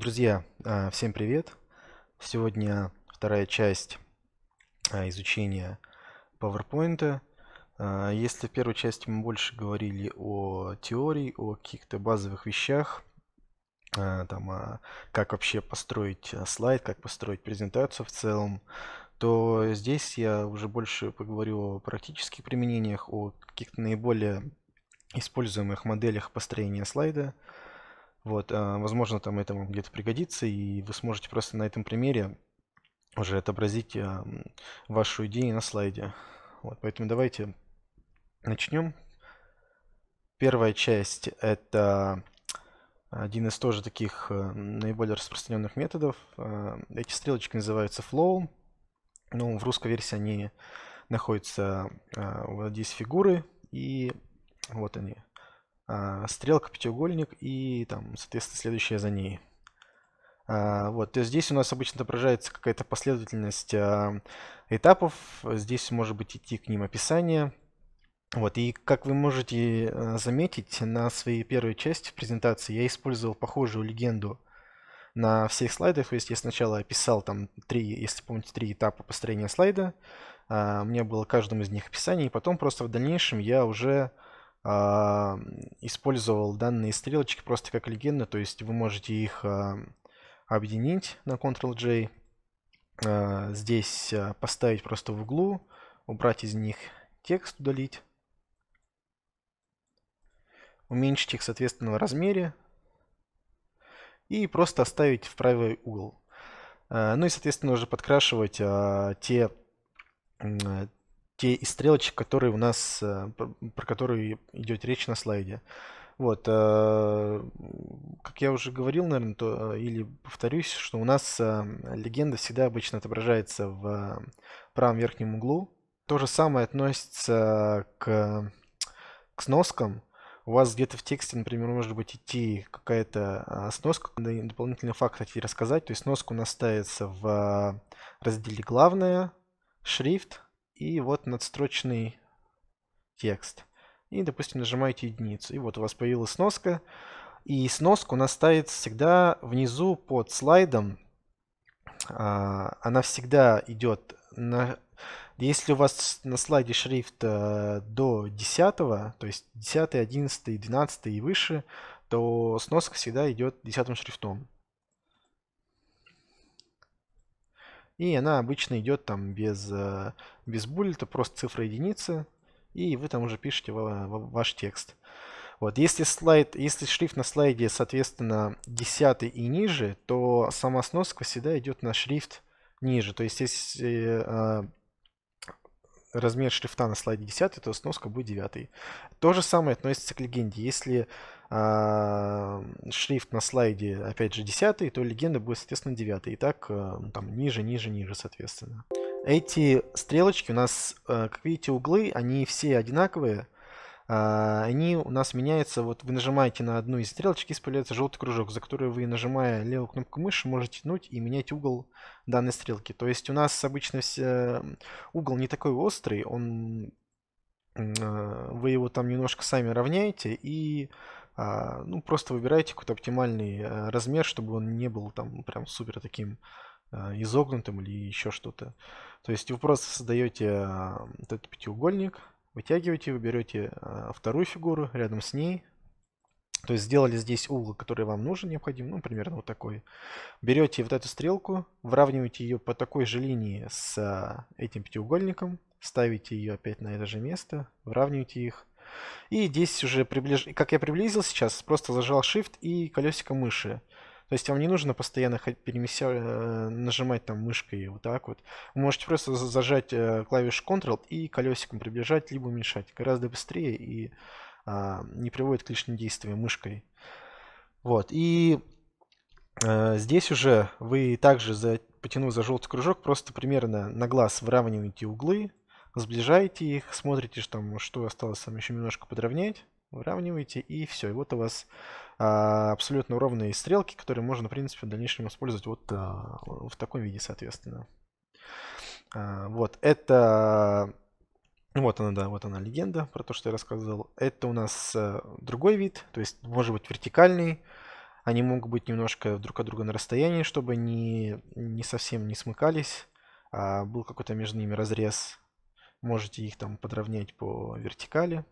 Друзья, а, всем привет! Сегодня вторая часть а, изучения PowerPoint. А, если в первой части мы больше говорили о теории, о каких-то базовых вещах, там, как вообще построить слайд, как построить презентацию в целом, то здесь я уже больше поговорю о практических применениях, о каких-то наиболее используемых моделях построения слайда – вот, э, возможно, там это вам где-то пригодится, и вы сможете просто на этом примере уже отобразить эм, вашу идею на слайде. Вот, поэтому давайте начнем. Первая часть – это один из тоже таких э, наиболее распространенных методов. Э, эти стрелочки называются flow. Ну, в русской версии они находятся вот здесь фигуры, и вот они – а, стрелка, пятиугольник и там, соответственно, следующая за ней. А, вот, то есть здесь у нас обычно отображается какая-то последовательность а, этапов. Здесь может быть идти к ним описание. Вот, и как вы можете заметить, на своей первой части презентации я использовал похожую легенду на всех слайдах. То есть я сначала описал там три, если помните, три этапа построения слайда. У меня было каждому из них описание. И потом просто в дальнейшем я уже а, использовал данные стрелочки просто как легенды, то есть вы можете их а, объединить на Ctrl-J, а, здесь поставить просто в углу, убрать из них текст, удалить, уменьшить их соответственно в размере и просто оставить в правый угол. Ну и соответственно уже подкрашивать те те из стрелочек, которые у нас, э, про которые идет речь на слайде. Вот, э, как я уже говорил, наверное, то, э, или повторюсь, что у нас легенда всегда обычно отображается в правом верхнем углу. То же самое относится к, к сноскам. У вас где-то в тексте, например, может быть идти какая-то сноска, дополнительный факт хотите рассказать. То есть сноска у нас ставится в разделе «Главное», «Шрифт», и вот надстрочный текст. И, допустим, нажимаете единицу. И вот у вас появилась сноска. И сноска у нас ставится всегда внизу под слайдом. А, она всегда идет на... Если у вас на слайде шрифт э, до 10, то есть 10, 11, 12 и выше, то сноска всегда идет 10 шрифтом. И она обычно идет там без э, без буллета, просто цифра единицы, и вы там уже пишете ваш текст. Вот, если слайд, если шрифт на слайде, соответственно, 10 и ниже, то сама сноска всегда идет на шрифт ниже. То есть, если э, размер шрифта на слайде 10, то сноска будет 9. То же самое относится к легенде. Если э, шрифт на слайде, опять же, 10, то легенда будет, соответственно, 9. И так э, ну, там ниже, ниже, ниже, соответственно. Эти стрелочки у нас, э, как видите, углы, они все одинаковые. А, они у нас меняются, вот вы нажимаете на одну из стрелочек, и появляется желтый кружок, за который вы, нажимая левую кнопку мыши, можете тянуть и менять угол данной стрелки. То есть у нас обычно все... Э, угол не такой острый, он э, вы его там немножко сами равняете и а, ну, просто выбираете какой-то оптимальный размер, чтобы он не был там прям супер таким а, изогнутым или еще что-то. То есть вы просто создаете а, этот пятиугольник, вытягиваете, вы берете а, вторую фигуру рядом с ней, то есть сделали здесь угол, который вам нужен, необходим, ну, примерно вот такой. Берете вот эту стрелку, выравниваете ее по такой же линии с этим пятиугольником, ставите ее опять на это же место, выравниваете их. И здесь уже приближ... как я приблизил сейчас, просто зажал Shift и колесико мыши. То есть вам не нужно постоянно перемещать, э, нажимать там мышкой вот так вот. Вы можете просто зажать э, клавишу Ctrl и колесиком приближать, либо уменьшать. Гораздо быстрее и а, не приводит к лишним действиям мышкой. Вот. И а, здесь уже вы также, за, потянув за желтый кружок, просто примерно на глаз выравниваете углы, сближаете их, смотрите, что, там, что осталось там еще немножко подровнять, выравниваете, и все. И вот у вас а, абсолютно ровные стрелки, которые можно, в принципе, в дальнейшем использовать вот а, в таком виде, соответственно. А, вот, это... Вот она, да, вот она легенда про то, что я рассказывал. Это у нас другой вид, то есть может быть вертикальный. Они могут быть немножко друг от друга на расстоянии, чтобы не, не совсем не смыкались. А был какой-то между ними разрез. Можете их там подровнять по вертикали.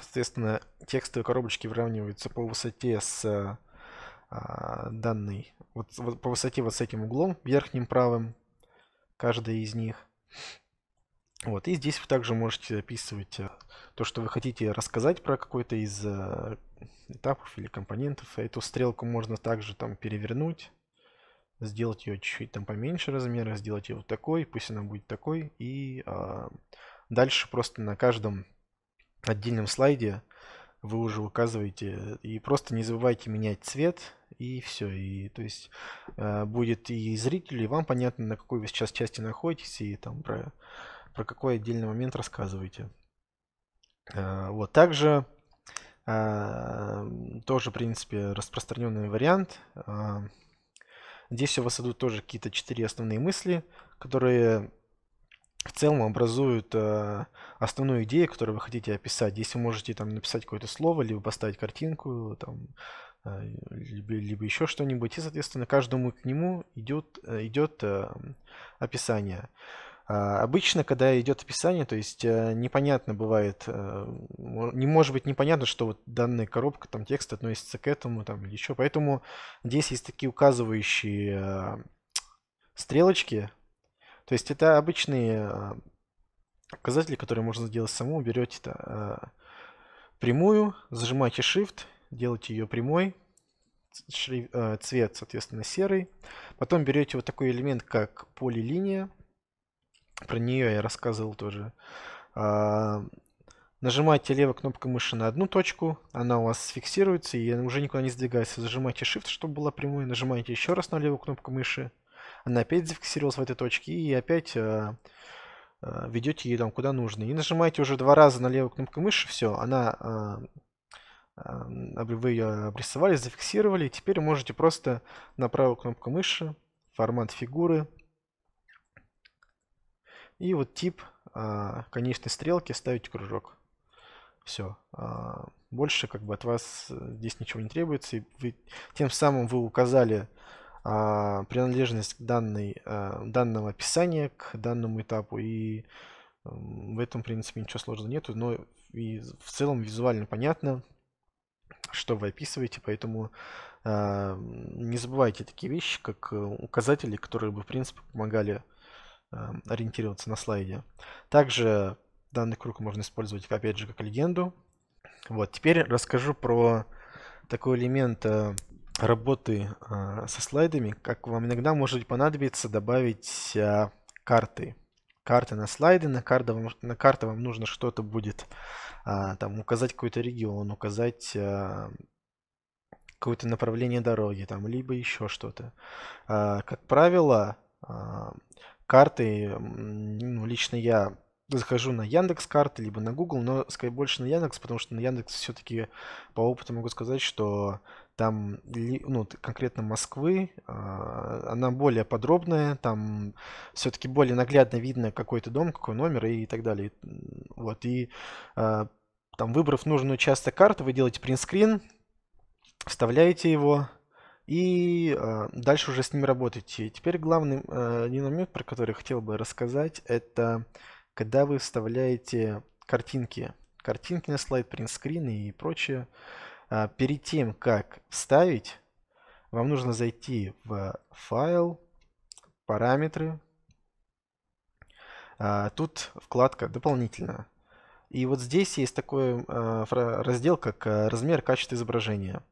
Соответственно, текстовые коробочки выравниваются по высоте с э, а, данной, вот, вот по высоте вот с этим углом верхним правым, каждая из них. Вот, и здесь вы также можете описывать э, то, что вы хотите рассказать про какой-то из э, этапов или компонентов. Эту стрелку можно также там перевернуть, сделать ее чуть-чуть там поменьше размера, сделать ее вот такой, пусть она будет такой. И а, дальше просто на каждом отдельном слайде вы уже указываете. И просто не забывайте менять цвет, и все. И, то есть э, будет и зрителю, и вам понятно, на какой вы сейчас части находитесь, и там про, про какой отдельный момент рассказываете. Э, вот также э, тоже, в принципе, распространенный вариант. Э, здесь у вас идут тоже какие-то четыре основные мысли, которые в целом образуют э, основную идею, которую вы хотите описать. Если можете там написать какое-то слово, либо поставить картинку, там, э, либо, либо еще что-нибудь. И, соответственно, каждому к нему идет, э, идет э, описание. А, обычно, когда идет описание, то есть э, непонятно бывает, э, не может быть непонятно, что вот данная коробка там текст относится к этому, там еще. Поэтому здесь есть такие указывающие стрелочки, то есть это обычные а, показатели, которые можно сделать самому. Берете это а, прямую, зажимаете Shift, делаете ее прямой, а, цвет, соответственно, серый. Потом берете вот такой элемент, как полилиния. Про нее я рассказывал тоже. Нажимаете левой кнопкой мыши на одну точку, она у вас фиксируется и уже никуда не сдвигается. Зажимаете Shift, чтобы была прямой, нажимаете еще раз на левую кнопку мыши, она опять зафиксировалась в этой точке и опять э, э, ведете ее там куда нужно. И нажимаете уже два раза на левую кнопку мыши, все, она э, вы ее обрисовали, зафиксировали. теперь можете просто на правую кнопку мыши, формат фигуры и вот тип э, конечной стрелки ставить кружок. Все. Э, больше как бы от вас э, здесь ничего не требуется. И вы, тем самым вы указали а, принадлежность данной, а, данного описания к данному этапу. И в этом, в принципе, ничего сложного нету, но и в целом визуально понятно, что вы описываете, поэтому а, не забывайте такие вещи, как указатели, которые бы, в принципе, помогали а, ориентироваться на слайде. Также данный круг можно использовать, опять же, как легенду. Вот, теперь расскажу про такой элемент а, работы а, со слайдами, как вам иногда может понадобиться добавить а, карты. Карты на слайды, на, карты вам, на карты вам нужно что-то будет, а, там, указать какой-то регион, указать какое-то направление дороги, там, либо еще что-то. как правило, карты, ну, лично я захожу на Яндекс карты, либо на Google, но скорее больше на Яндекс, потому что на Яндекс все-таки по опыту могу сказать, что там, ну, конкретно Москвы, а, она более подробная, там все-таки более наглядно видно какой-то дом, какой номер и так далее. Вот, и а, там, выбрав нужную часть карты, вы делаете принтскрин, вставляете его, и э, дальше уже с ним работаете. теперь главный э, один момент, про который хотел бы рассказать, это когда вы вставляете картинки. Картинки на слайд, принтскрины и прочее. Э, а, перед тем, как вставить, вам нужно зайти в файл, параметры. А, тут вкладка дополнительная. И вот здесь есть такой а, раздел, как размер, качества изображения.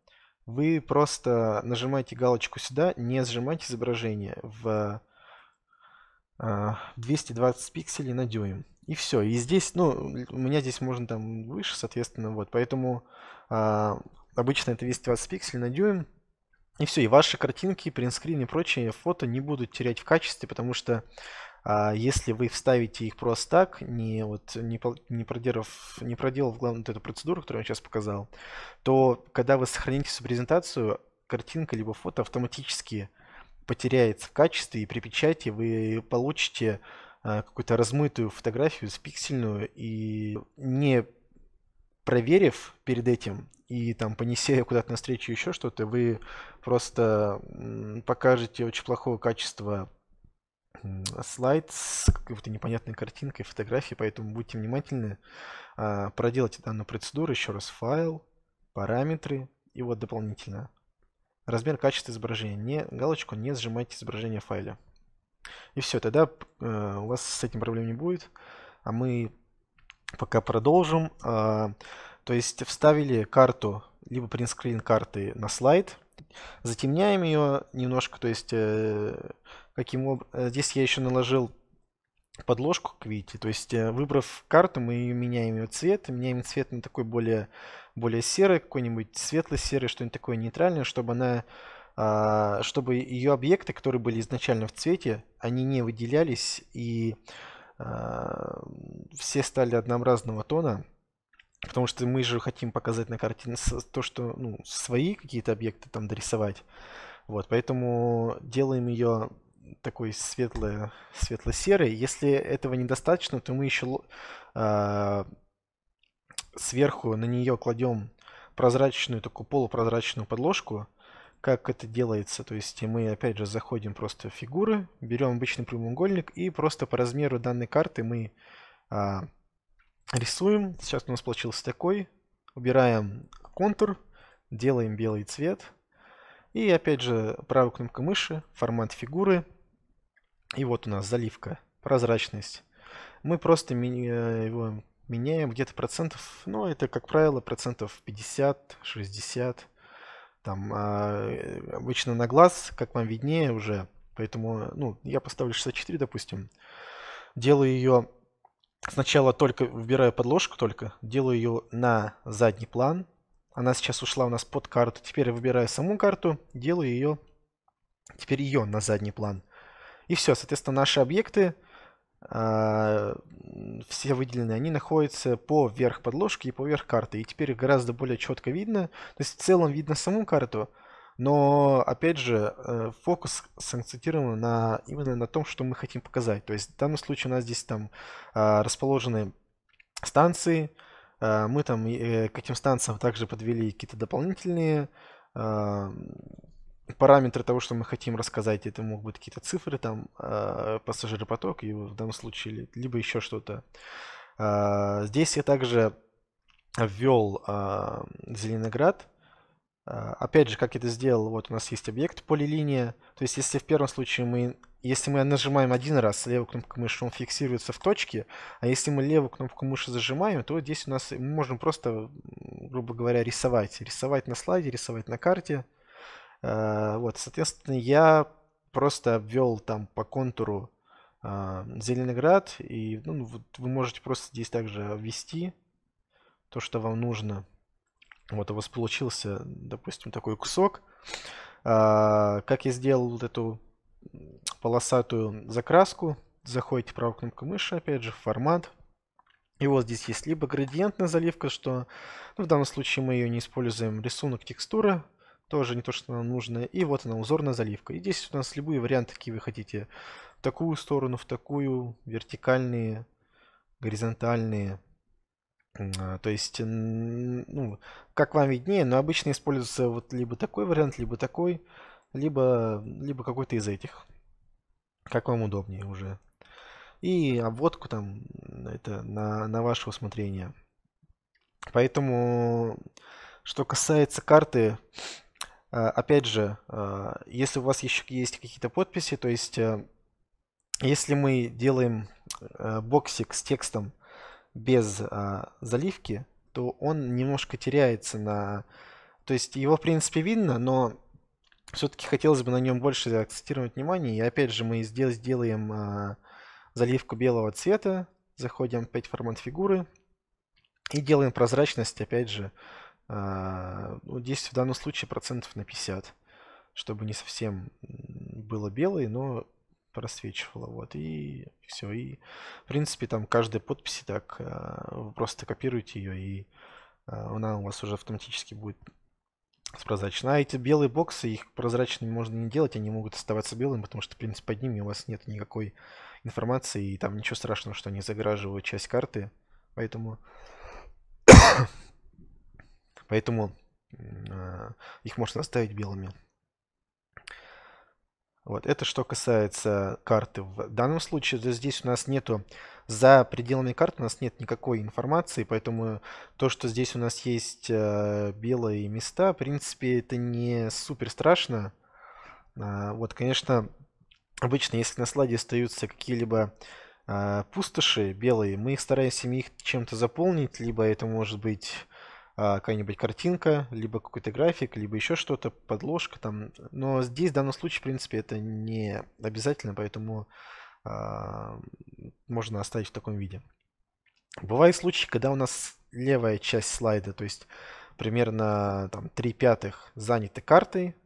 Вы просто нажимаете галочку сюда, не сжимайте изображение в 220 пикселей на дюйм. И все. И здесь, ну, у меня здесь можно там выше, соответственно, вот. Поэтому а, обычно это 220 пикселей на дюйм. И все. И ваши картинки, принтскрин и прочие фото не будут терять в качестве, потому что а если вы вставите их просто так, не, вот, не, не, проделав, не проделав главную вот эту процедуру, которую я сейчас показал, то когда вы сохраните всю презентацию, картинка либо фото автоматически потеряется в качестве, и при печати вы получите Э, какую-то размытую фотографию, спиксельную, и не проверив перед этим и там понесея куда-то на встречу еще что-то, вы просто покажете очень плохого качества слайд с какой-то непонятной картинкой, фотографией, поэтому будьте внимательны. А, проделайте данную процедуру еще раз. Файл, параметры и вот дополнительно. Размер качества изображения. Не, галочку не сжимайте изображение в файле. И все, тогда э, у вас с этим проблем не будет. А мы пока продолжим. А, то есть вставили карту, либо принтскрин карты на слайд. Затемняем ее немножко, то есть э, каким образом? Э, здесь я еще наложил подложку к видите. То есть, выбрав карту, мы меняем ее цвет, меняем цвет на такой более, более серый, какой-нибудь светло-серый, что-нибудь такое нейтральное, чтобы она а, чтобы ее объекты, которые были изначально в цвете, они не выделялись и а, все стали однообразного тона. Потому что мы же хотим показать на карте то, что ну, свои какие-то объекты там дорисовать. Вот, поэтому делаем ее такой светлой, светло-серой. Если этого недостаточно, то мы еще э, а, сверху на нее кладем прозрачную, такую полупрозрачную подложку, как это делается. То есть мы опять же заходим просто в фигуры, берем обычный прямоугольник и просто по размеру данной карты мы а, рисуем. Сейчас у нас получился такой. Убираем контур, делаем белый цвет. И опять же правой кнопкой мыши, формат фигуры. И вот у нас заливка, прозрачность. Мы просто э, его меняем где-то процентов, ну это как правило процентов 50-60 там а, обычно на глаз, как вам виднее уже. Поэтому, ну, я поставлю 64, допустим. Делаю ее сначала только, выбираю подложку только, делаю ее на задний план. Она сейчас ушла у нас под карту. Теперь я выбираю саму карту, делаю ее, теперь ее на задний план. И все, соответственно, наши объекты а, все выделенные они находятся по верх подложки и по верх карты. И теперь гораздо более четко видно. То есть в целом видно саму карту, но, опять же, э, фокус сакцентирован на, именно на том, что мы хотим показать. То есть в данном случае у нас здесь там а, расположены станции. А, мы там э, к этим станциям также подвели какие-то дополнительные параметры того, что мы хотим рассказать, это могут быть какие-то цифры, там, э, пассажиропоток, и в данном случае, либо еще что-то. Э, здесь я также ввел э, а, Зеленоград. опять же, как это сделал, вот у нас есть объект полилиния. То есть, если в первом случае мы, если мы нажимаем один раз левую кнопку мыши, он фиксируется в точке, а если мы левую кнопку мыши зажимаем, то здесь у нас мы можем просто, грубо говоря, рисовать. Рисовать на слайде, рисовать на карте. Э, Э, вот, соответственно, я просто обвел там по контуру а, Зеленоград, и ну, вот вы можете просто здесь также ввести то, что вам нужно. Вот у вас получился, допустим, такой кусок. А, как я сделал вот эту полосатую закраску, заходите правой кнопкой мыши, опять же, в формат. И вот здесь есть либо градиентная заливка, что ну, в данном случае мы ее не используем, рисунок, текстура – тоже не то, что нам нужно. И вот она, узорная заливка. И здесь у нас любые варианты, какие вы хотите. В такую сторону, в такую, вертикальные, горизонтальные. А, то есть, ну, как вам виднее, но обычно используется вот либо такой вариант, либо такой, либо, либо какой-то из этих. Как вам удобнее уже. И обводку там, это на, на ваше усмотрение. Поэтому, что касается карты, а, опять же, а, если у вас еще есть какие-то подписи, то есть э, если мы делаем э, боксик с текстом без а, заливки, то он немножко теряется на... То есть его, в принципе, видно, но все-таки хотелось бы на нем больше акцентировать внимание. И опять же, мы здесь делаем заливку белого цвета, заходим опять в формат фигуры и делаем прозрачность, опять же, а, ну, 10 в данном случае процентов на 50, чтобы не совсем было белый, но просвечивало. Вот, и все. И, в принципе, там каждая подписи так, а, вы просто копируете ее, и а, она у вас уже автоматически будет прозрачна. А эти белые боксы, их прозрачными можно не делать, они могут оставаться белыми, потому что, в принципе, под ними у вас нет никакой информации, и там ничего страшного, что они загораживают часть карты. Поэтому Поэтому а, их можно оставить белыми. Вот это что касается карты. В данном случае здесь у нас нету, за пределами карты у нас нет никакой информации, поэтому то, что здесь у нас есть э, белые места, в принципе, это не супер страшно. А, вот, конечно, обычно, если на слайде остаются какие-либо а, пустоши белые, мы их стараемся их чем-то заполнить, либо это может быть а, какая-нибудь картинка, либо какой-то график, либо еще что-то, подложка там. Но здесь в данном случае, в принципе, это не обязательно, поэтому а, можно оставить в таком виде. Бывают случаи, когда у нас левая часть слайда, то есть примерно там 3 пятых заняты картой.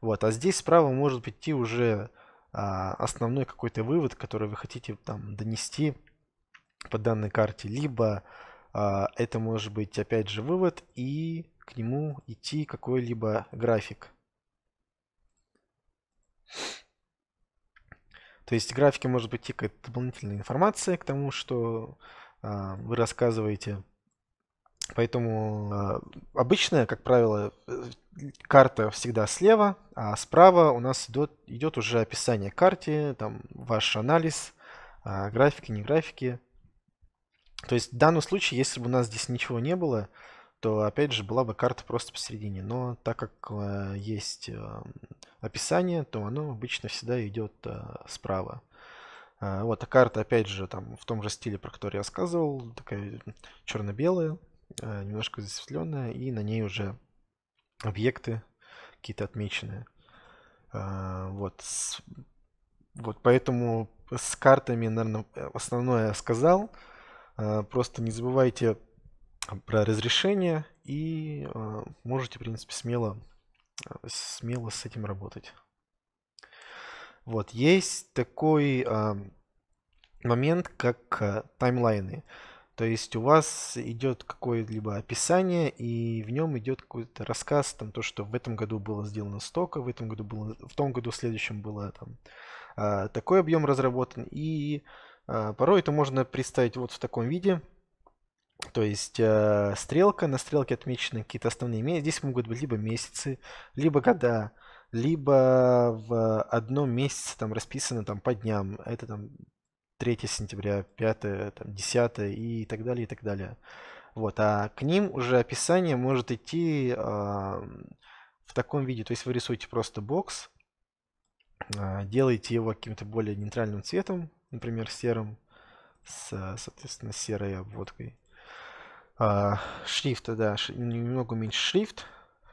Вот, а здесь справа может идти уже а, основной какой-то вывод, который вы хотите там донести по данной карте, либо а, это может быть опять же вывод и к нему идти какой-либо график. То есть графики может быть и какая-то дополнительная информация к тому, что э, вы рассказываете. Поэтому э, обычная, как правило, э, карта всегда слева, а справа у нас идет, идет уже описание карты, там ваш анализ, э, графики, не графики. То есть в данном случае, если бы у нас здесь ничего не было, то опять же была бы карта просто посередине. Но так как э, есть э, описание, то оно обычно всегда идет э, справа. Э, вот, а карта опять же там в том же стиле, про который я рассказывал, такая черно-белая, э, немножко засветленная, и на ней уже объекты какие-то отмеченные. Э, вот, с, вот поэтому с картами, наверное, э, основное я сказал. Э, просто не забывайте про разрешение и э, можете, в принципе, смело, э, смело с этим работать. Вот, есть такой а, момент, как таймлайны. То есть у вас идет какое-либо описание, и в нем идет какой-то рассказ, там то, что в этом году было сделано столько, в этом году было, в том году в следующем было там такой объем разработан, и а, порой это можно представить вот в таком виде. То есть э, стрелка, на стрелке отмечены какие-то основные месяцы. Здесь могут быть либо месяцы, либо года, либо в одном месяце там расписано там по дням. Это там 3 сентября, 5, там, 10 и так далее, и так далее. Вот, а к ним уже описание может идти э, в таком виде. То есть вы рисуете просто бокс, э, делаете его каким-то более нейтральным цветом, например, серым с, э, соответственно, серой обводкой. А, шрифта, да, немного меньше шрифт,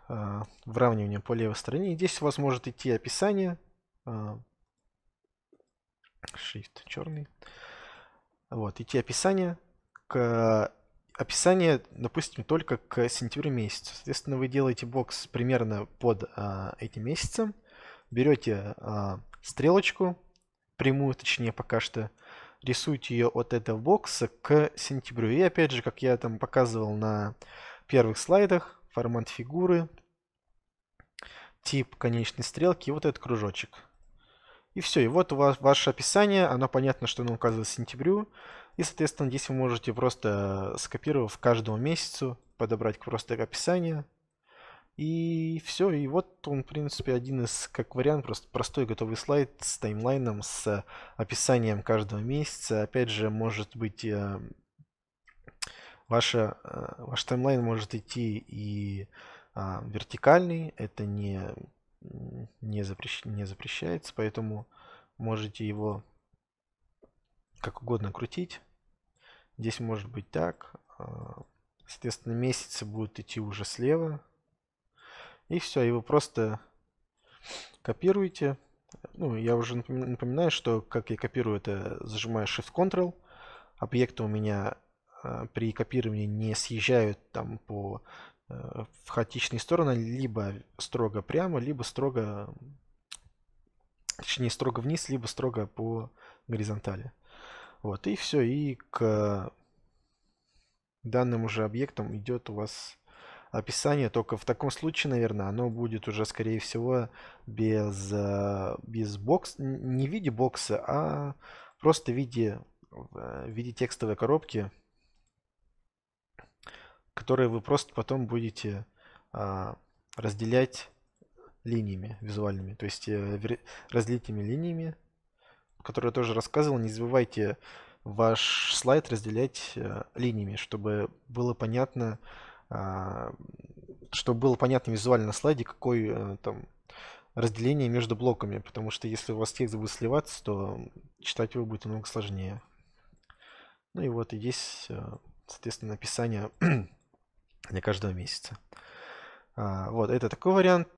а, вравнивание по левой стороне. И здесь у вас может идти описание, а, шрифт черный, вот, идти описание к описание, допустим, только к сентябрю месяцу. Соответственно, вы делаете бокс примерно под а, эти месяцы, берете а, стрелочку, прямую, точнее, пока что рисуйте ее от этого бокса к сентябрю. И опять же, как я там показывал на первых слайдах, формат фигуры, тип конечной стрелки и вот этот кружочек. И все, и вот у вас ваше описание, оно понятно, что оно указывает сентябрю. И, соответственно, здесь вы можете просто э, скопировав каждому месяцу, подобрать просто описание, и все, и вот он, в принципе, один из, как вариант, просто простой готовый слайд с таймлайном, с описанием каждого месяца. Опять же, может быть, э, ваша, э, ваш таймлайн может идти и а, вертикальный, это не, не, запрещ, не запрещается, поэтому можете его как угодно крутить. Здесь может быть так. А, соответственно, месяцы будут идти уже слева, и все, и вы просто копируете. Ну, я уже напоминаю, что как я копирую, это зажимаю Shift-Ctrl. Объекты у меня э, при копировании не съезжают там по э, в хаотичные стороны, либо строго прямо, либо строго, точнее, строго вниз, либо строго по горизонтали. Вот, и все, и к данным уже объектам идет у вас описание, только в таком случае, наверное, оно будет уже, скорее всего, без, э, без бокс, не в виде бокса, а просто в виде, в э, виде текстовой коробки, которые вы просто потом будете а, разделять линиями визуальными, то есть э, разлитыми линиями, которые я тоже рассказывал. Не забывайте ваш слайд разделять линиями, чтобы было понятно, а, чтобы было понятно визуально на слайде, какое э, там разделение между блоками, потому что если у вас текст будет сливаться, то читать его будет намного сложнее. Ну и вот и здесь, э, соответственно, описание для каждого месяца. А, вот, это такой вариант.